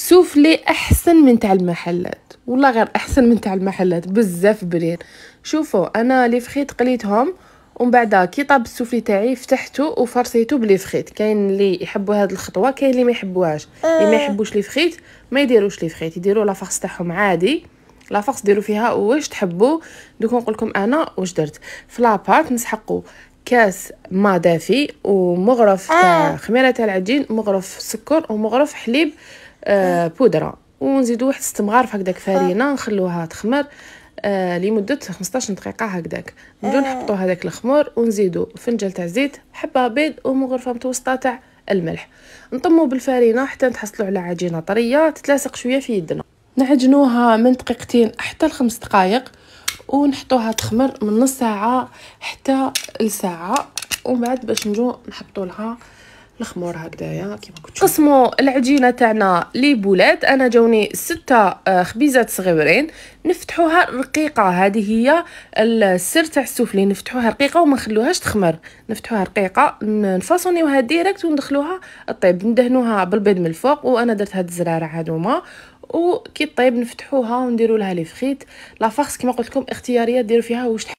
سوفلي احسن من تاع المحلات والله غير احسن من تاع المحلات بزاف برير شوفوا انا لي فخيت قليتهم ومن بعد كي طاب السوفلي تاعي فتحته وفرسيته بلي فخيت كاين اللي يحبوا هذه الخطوه كاين اللي ما يحبوهاش اللي آه. ما يحبوش لي فخيت ما يديروش لي فخيت يديروا لا فخص تاعهم عادي لا فخص ديروا فيها واش تحبوا دوك نقول لكم انا واش درت في لابارت نسحقوا كاس ما دافي ومغرف آه. تاع خميره تاع العجين مغرف سكر ومغرف حليب آه بودره ونزيدو واحد ست مغارف فارينة فرينه آه. نخلوها تخمر آه لمده 15 دقيقه هكذاك نجو آه. نحطو هذاك الخمور ونزيدو فنجان تاع زيت حبه بيض ومغرفه متوسطه تاع الملح نطمو بالفارينة حتى نتحصلو على عجينه طريه تتلاصق شويه في يدنا نعجنوها من دقيقتين حتى لخمس دقائق ونحطوها تخمر من نص ساعه حتى لساعه ومن بعد باش نجو نحطوا لها الخمور هكذايا كيما كنت نقسموا العجينه تاعنا لي بولات انا جاوني ستة آه، خبيزات صغيرين نفتحوها رقيقه هذه هي السر تاع السفلي نفتحوها رقيقه وما نخلوهاش تخمر نفتحوها رقيقه نفاصونيوها ديريكت وندخلوها الطيب ندهنوها بالبيض من الفوق وانا درت هاد الزراره هادوما وكي طيب نفتحوها ونديروا لها لي فريت لا فارس كما قلت لكم اختياريه ديروا فيها واش